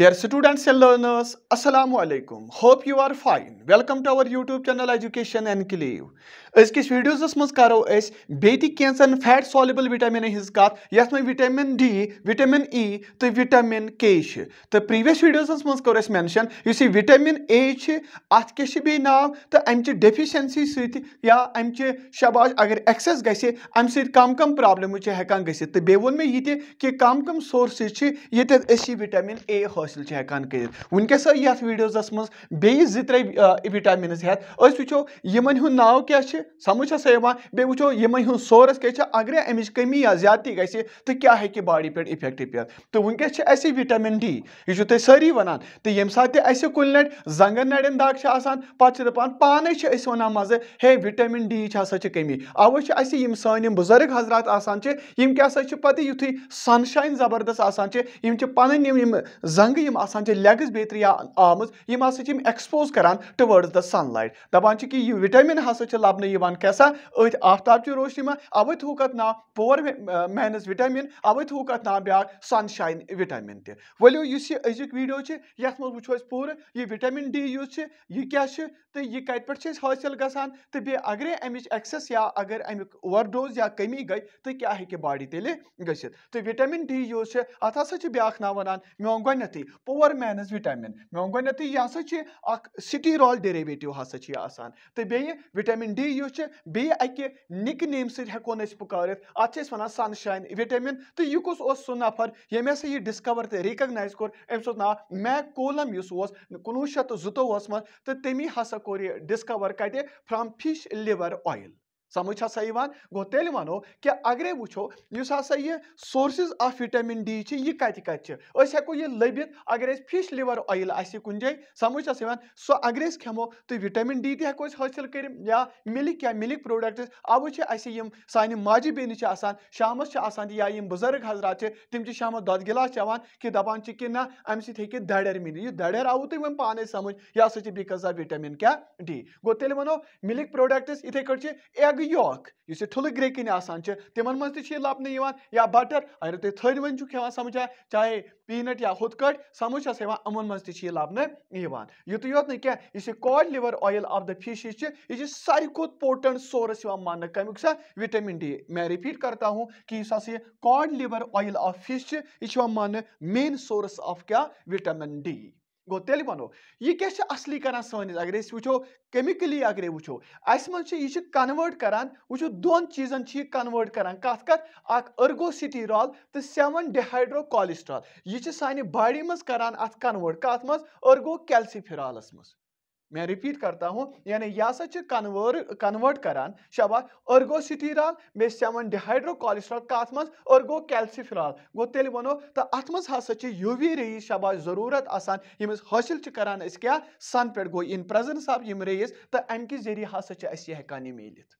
Dear students and learners, Assalamu alaikum. Hope you are fine. Welcome to our YouTube channel Education Enclave. Azkis videos maz karo es beti kensan fat soluble vitamin his kat yas my vitamin D, vitamin E, the vitamin K. The previous videos maz karo es mention you see vitamin H at kesh be now the amche deficiency suit ya amche shabash agar excess gaise am suit kam kam problem which hekan gaise the bewon me yite ki kam kam sources yete esi vitamin A ho हासिल हेकान कर वनकस आई ये videos मे बे जि त्रे vitamin हेतो इन ना क्या समझ हा ये वो इन सोर्स क्या अगर अमिश कमी या ज्यादा गे तो क्या हे बाडी पे इफेक्ट पे तो वनकस विटामिन डी यह सारी वन तो ये असि कुल नट जंगन नर दग पे दपान पानी वन मजे हे विटामिन डी हसा कमी अवे अम सान बुजुर्ग हजरात आसान क्या पे युद्ध सनशाइन जबरदस्त आसान पे जंग रंग यम आसान बेतरी आम यम हम एक्सपोज करान टवर्ड्स द लाइट दपान कि यह विटामिन हसा लबन कैसा अथ आफ्ताब रोशनी मा अवे थूक अत ना पोर मैनस विटामिन अवे थूक ना ब्या सनशाइन विटामिन तलो इस अजुक वीडियो ये वो पूरे यह विटामिन डी यूज यह क्या तो यह कत पे हासिल गान तो बे अगर अमिच एक्सेस या अगर अमुक ओवर डोज या कमी गई तो क्या हे बॉडी तेल गि विटामिन डी यूज अत ब्या ना वनान मे गोत گۄڈنٮ۪تھٕے پُور مینٕز مےٚ ووٚن گۄڈنیٚتھٕے یہِ ہسا چھِ اکھ سِٹیٖرال ڈیریویٹِو ہسا چھِ یہِ آسان تہٕ بیٚیہِ وِٹامِن ڈی یُس چھُ بیٚیہِ اَکہِ نِکہٕ نیمہِ سۭتۍ ہٮ۪کو نہٕ أسۍ پُکارِتھ اَتھ چھِ أسۍ وَنان سَن شاین وِٹامِن تہٕ یہِ کُس اوس سُہ نفر ییٚمۍ ہسا یہِ ڈِسکَور تہٕ رِکگنایز کوٚر أمۍ سُنٛد ناو میک کولم یُس اوس کُنوُہ شیٚتھ تہٕ زٕتووُہَس منٛز تہٕ تٔمی ہسا کوٚر یہِ ڈِسکَور کَتہِ فرٛام فِش لِور اویِل समझ यह गो तेल वनो कि अगर वो हा यह सोर्सेज आफ विटामिन डी यह कत कत हेको यह लबित अगर अस फिश लिवर ऑयल आज जाए समझ यह सो अगर खेमो तो विटामिन डी तक हासिल कर या मिल्क या मिल्क प्रोडक्ट अवे अम सान माजि बेन शाम या बुजुर्ग हजरा तम शाम दुद गिलास चवान कि दपान कि ना अमि सत्य दडर मिल यह दडर आव तुम तो पान समझ यह हसा बिकॉज आफ विटामिन क्या डी गो तेल वनो मिल्क प्रोडक्ट इथे कट एग योक इस ठुल ग्रेकिन आसान तिम मे य बटर अगर तुम थर वन खा चाहे पीनट या हुत कट समझ अमन मज तबान युत योत ना क्या इस cod liver oil of the fish यह सारी खुद पोटेंट सोर्स मान कमुक सा विटामिन डी मैं रिपीट करता हूँ कि cod liver oil of fish यह मान मेन सोर्स ऑफ क्या विटामिन डी गो तेल वनो यह क्या असली कर सर वो कैमिकली अगर वो अस यह कन्वर्ट कर वो दोन चीजन यह कन्वर्ट करान कत कत अर्गोसिटीरॉल तो सेवन डिहाइड्रो कोलेस्ट्रॉल यह सान बाडी मज करान अत कन्वर्ट कत मर्गो अर्गो मज मैं रिपीट करता हूँ यानी यह कन्वर कन्वर्ट कर शबा अर्गो बे सेवन डिहाइड्रो कोलेस्ट्रॉल कत मज अर्गो कैल्सिफिराल गो तेल वो तो अत मज हा यूवी रेज शबा जरूरत आसान यमस हासिल करान क्या सन पे गो इन प्रेजेंस ऑफ यम रेज तो अमि जरिए हा यह मिलित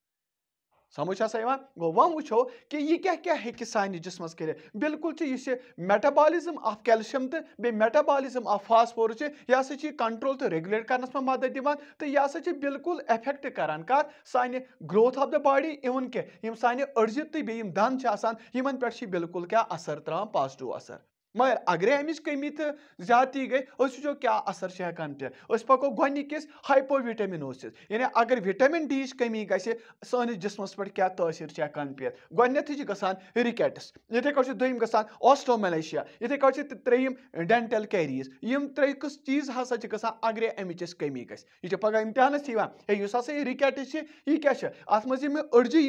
समझ आवा वो वो कि यह क्या क्या हे सान जिसम कर बिल्कुल यह मेटाबॉलिज्म आफ कैल्शियम तो बे मेटाबॉलिज्म आफ फास्फोरस यह सा कंट्रोल तो रेगुलेट करनस मे मदद दिवान तो यह सा बिल्कुल एफेक्ट कर सान growth of the body even के सान अर्जित तो बेम दंद आसान पे बिल्कुल क्या असर त्रा पॉजिटिव असर मगर अगर अमि कमी तो ज्यादा गई वो क्या असर से हेकान पे पको गोनिकिस हाइपोविटामिनोसिस यानी अगर विटामिन डी कमी गि सिसमस जिसमस पे क्या तसर से हेकान पे गोथी गान इतने इथे दुम ग ऑस्टोमलेशिया इथे कम त्रम डेंटल कैरीज यम त्रे कस चीज हा ग अगर अमिच कमी गि यह पगह इम्तहानस हे इस हा यह यह क्या अत मे अड़जी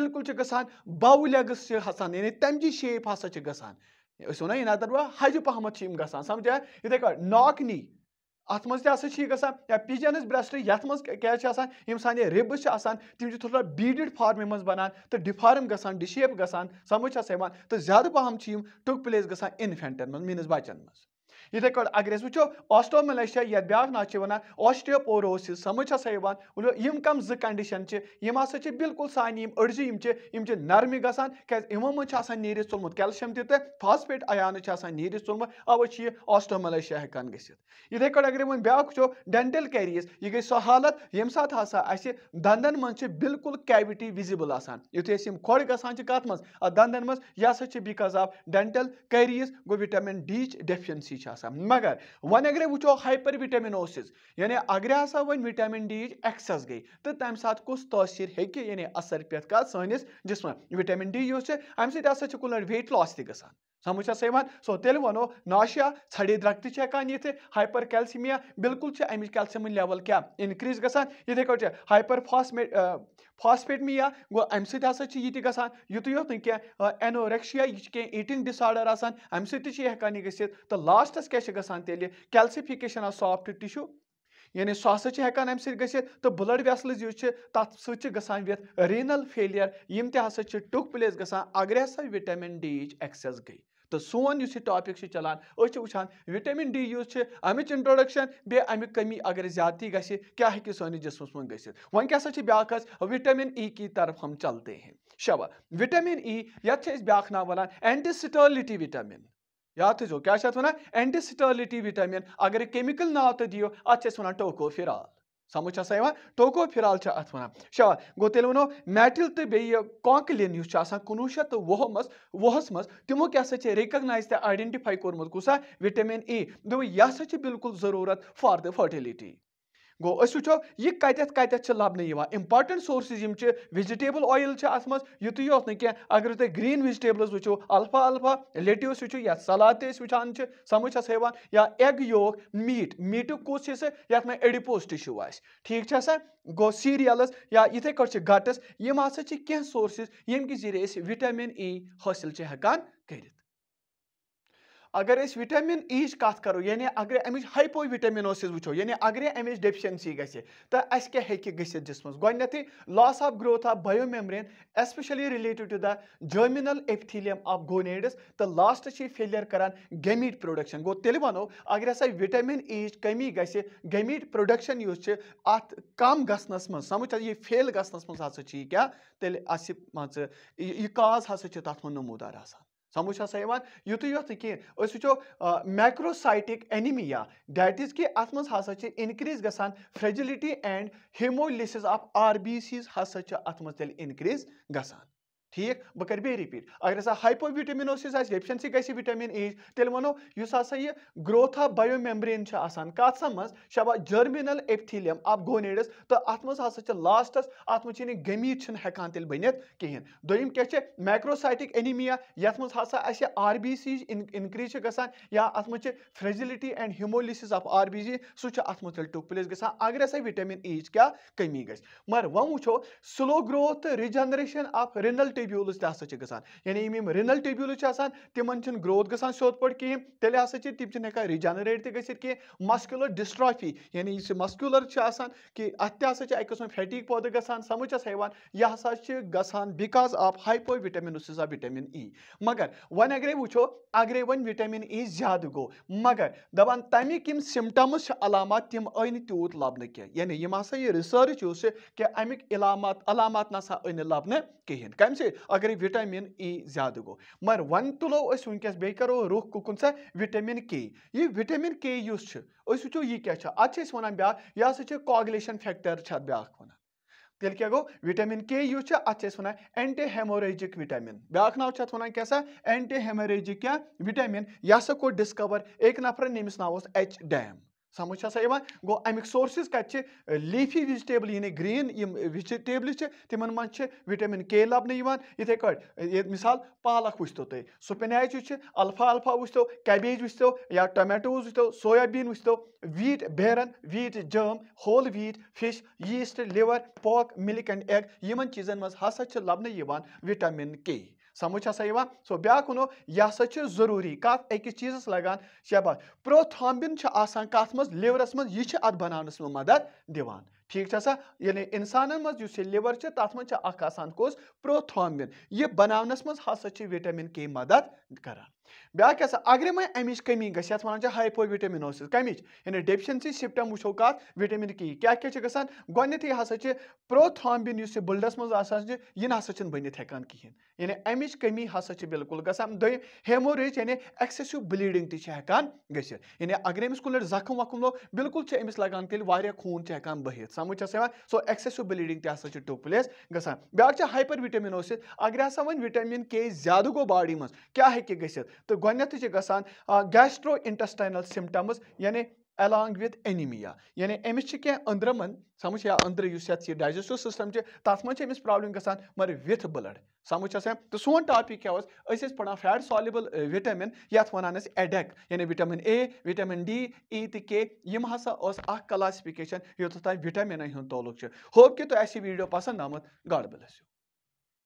बिल्कुल गान बाउलेगस हसान यानी तमची शेप हसा ग सो ना इन दर्वा हज पहम ग समझा इथे पे नाकनी अत मज या पिजनस ब्रेस्ट यथ मज क्या सान रिब्स तम थोड़ा बीडिड फार्मे मज बनान तो डिफार्म ग डिशेप ग समझ तो ज्यादा पहम टुक प्लेस गसान इनफेंटन मज मीनस बचन मज یِتھَے کٲٹھۍ اگر أسۍ وٕچھو آسٹومِلیشیا یَتھ بیٛاکھ ناو چھِ وَنان آسٹِیوپوروسِس سَمٕجھ ہَسا یِوان مطلب یِم کَم زٕ کَنڈِشَن چھِ یِم ہَسا چھِ بِلکُل سانہِ یِم أڑجہِ یِم چھِ یِم چھِ نرمہِ گژھان کیٛازِ یِمو منٛز چھِ آسان نیٖرِتھ ژوٚلمُت کیلشَم تہِ تہٕ فاسفیٹ اَیانہٕ چھِ آسان نیٖرِتھ ژوٚلمُت اَوَے چھِ یہِ آسٹوملیشیا ہٮ۪کان گٔژھِتھ یِتھَے کٲٹھۍ اگر وۄنۍ بیٛاکھ وٕچھو ڈٮ۪نٹَل کیریٖز یہِ گٔے سۄ حالت ییٚمہِ ساتہٕ ہَسا اَسہِ دَنٛدَن منٛز چھِ بِلکُل کیوِٹی وِزِبٕل آسان یُتھُے أسۍ یِم کھۄڑ گژھان چھِ کَتھ منٛز اَتھ دَنٛدَن منٛز یہِ ہَسا چھِ بِکاز آف ڈٮ۪نٹَل کیریٖز گوٚو وِٹَمِن ڈی یِچ ڈیفِشَنسی چھِ آسان مگر ون अगर वो हाइपर विटामिनोसिस यानी अगर हसा वन विटामिन डी एक्सेस गई तो तमें कस कुछ तसिर हे यानी असर पे क्या सस जिसम विटामिन डी अम सह कुल वेट लॉस त ग समझ हसा इन सो तेल वनो नाशिया छड़े द्रक तकान ये हाइपर कैलसीमिया बिल्कुल अमिच कैलसीम लेवल क्या इनक्रीज ग ये हाइपर फॉस्मेट फास्फेट में या गो अम सत ग युत योत ना एनोरेक्शिया यह ईटिंग डिसार्डर अम सकान यह ग तो लास्टस तो क्या ग तेल कैल्सिफिकेशन आ सॉफ्ट टिश्यू सो सह हसा हकान अमि सत तो ब्लड वेसल्स यु तथ सान फेलियर यम तसा प्लेस ग अगर हसा विटामिन डी यच एक्सेस गई तो सोन इस टॉपिक चलान वहान विटामिन डी यूज अमिच इंट्रोडक्शन बे अमी कमी अगर ज्यादा गि क्या हे सिसम जिसमस मन गि वन क्या ब्या विटामिन ई की तरफ हम चलते हैं शव विटामिन ई ये ब्या ना वन एंटीसिटर्लिटी विटामिन याद थो क्या वन एंटीसिटर्लिटी विटामिन अगर केमिकल नाव तो दियो अच्छे वन टोकोफिरा समझ आ टोको फिराल अत वन शवा गो तेल वो मेटल तो बे कॉकलिन कनु शत वह मज वहस मज तमो क्या सा रिकगनाइज तो आइडेंटिफाई कोर्मुत कुसा विटामिन ए दो यह बिल्कुल जरूरत फॉर द फर्टिलिटी गो अस यह कत कत लबन इंपार्टेंट सोर्सेज वेजिटेबल ऑयल अत युत योत कह अगर तुम ग्रीन वेजिटेबल्स वो अल्फा अल्फा लेट्यूस वो या सलाद तेज वान समझ या एग योक मीट मीट कस हिस्से ये मैं एडिपोज टिश्यू आ ठीक सा गो सीरियल्स या इथे पे गटस यम हा कह सोर्सेज यम कि जरिए विटामिन ई हासिल हेकान कर अगर विटामिन ई e कथ करो यानी अगर अमि हाइपो विटामिनोसिस वो यानी अगर अमि डेफिशेंसी गे तो अस e क्या हे ग जिसम गोडे loss of growth of biomembrane especially related to the germinal epithelium of gonads तो लास्ट फेलियर करान गमीट प्रोडक्शन गो तेल वो अगर हसा विटामिन ई कमी गे गमीट प्रोडक्शन अत कम गस समझ ये फेल ग क्या तेल मान ये काज हा तथा नमूदार समझ सा यहाँ युत यो मैक्रोसाइटिक एनीमिया दैट इज कि अत इनक्रीज ग fragility and haemolysis of R B C हसा इनक्रीज गसान ठीक बह कर बे रिपीट अगर हसा हाइपोविटामिनोसिस डेफिशिएंसी गई विटामिन ए तेल वनो इस हसा यह ग्रोथ ऑफ बायो मेम्ब्रेन कत सा मज शबा जर्मिनल एपिथीलियम ऑफ गोनेडस तो अत मज हा लास्टस अत मे गमीत हेकान तेल बन कहें दोम क्या मैक्रोसाइटिक एनीमिया ये मज हा आर बी सी इनक्रीज ग या अत मे fragility and haemolysis of R B C सह अत मे टुक प्लेस ग अगर हसा विटामिन ए क्या कमी ग मगर वो वो slow growth regeneration of renal tubules तक यानी यम रिनल ट्यूबुल्स तिम ग्रोथ ग्योद पड़ कह तेजी तम हेक रिजनरेट तक मस्कुलर डिस्ट्राफी यानी इस मस्कुलर कि अत किस्म फैटी पौद ग समुचस हवान यह हाँ because of hypo vitamin vitamin E मगर वो अगर वो अगर वो विटमिन ई ज्यादा गो मगर दपान तमिक सिमटम्स अलामत तम आई नूत लबन कहानी यम हाँ रिसर्च उस कि अमिक इलामत अलामत ना सा आई न लबन कहें कम सी अगर विटामिन ई ज्यादा गो मगर वन तुलो वनकस बे करो रुख कुकुन सा विटामिन के ये विटामिन के वो यह क्या अत वन ब्या यह हाँ कॉगलेशन फैक्टर अत ब्या वन तेल क्या गो विटामिन के यूज वन एंटी हेमोरेजिक विटामिन ब्या नाव वन क्या सा एंटी हेमोरेजिक क्या विटामिन यह सो डिस्कवर एक नफर नमिस नाव एच डैम समझ गो अमिक सोर्सिस कत लीफी वजटेबल यानी ग्रीन यम वेजिटेबल्स तिमन मे विटामिन के लबन इथे पे मिसाल पालक वो तुम स्पिनाच वो अल्फा अल्फा वो कैबेज वो या टमेटोज वो सोयाबीन वो वीट बेरन वीट जम whole wheat fish yeast liver pork milk and egg इन चीज़न मज हसा लबन विटामिन के समझ हसा यह सो ब्या वो यह हसा जरूरी कत अकिस चीज़स लगान शबाश प्रोथ्रॉम्बिन कत मज लिवरस मज यह अत बनानस मदद दिवान ठीक यानी इंसान मज लिवर तथ मे कस कोज प्रोथ्रोमिन यह बनानस मज हा विटामिन के मदद करान ब्या क्या अगर मैं अमिश कमी गे ये वन हाइपो विटामिनोस कमिच यानी डेफिशेंसी सिप्टम वो कत विटामिन के क्या क्या गसान गोडे हा प्रोथ्रोम्बिन इस बिल्डस मज यह ना बनित हेकान कहें यानी अमिच कमी हा बिल्कुल गसान दम हेमोरेज यानी एक्सेसिव ब्लीडिंग तेकान ग यानी अगर अमिस कुल जख्म वख्म लो बिल्कुल अमिस लगान तेल वह खून हेकान बहित समझ सो एक्सेसिव ब्लीडिंग तुम्हें टू प्लेस ग ब्याा हाइपर विटमिनोस अगर हाँ वो विटमिन के ज्यादा गो बॉडी मं क्या हे गई तो गोनेथ गैस्ट्रो इंटस्टाइनल सिमटम्स यानी along with anemia yani emis chi kya andraman samuch ya andra yus yat digestive system chi tat man chi emis problem gasan mar with blood samuch asa to son topic kya was as is padan fat soluble vitamin yat wanan as adac yani vitamin a vitamin d e t k yim hasa os a classification yot ta vitamin hin toluk chi hope ki to aisi video pasand amat god bless you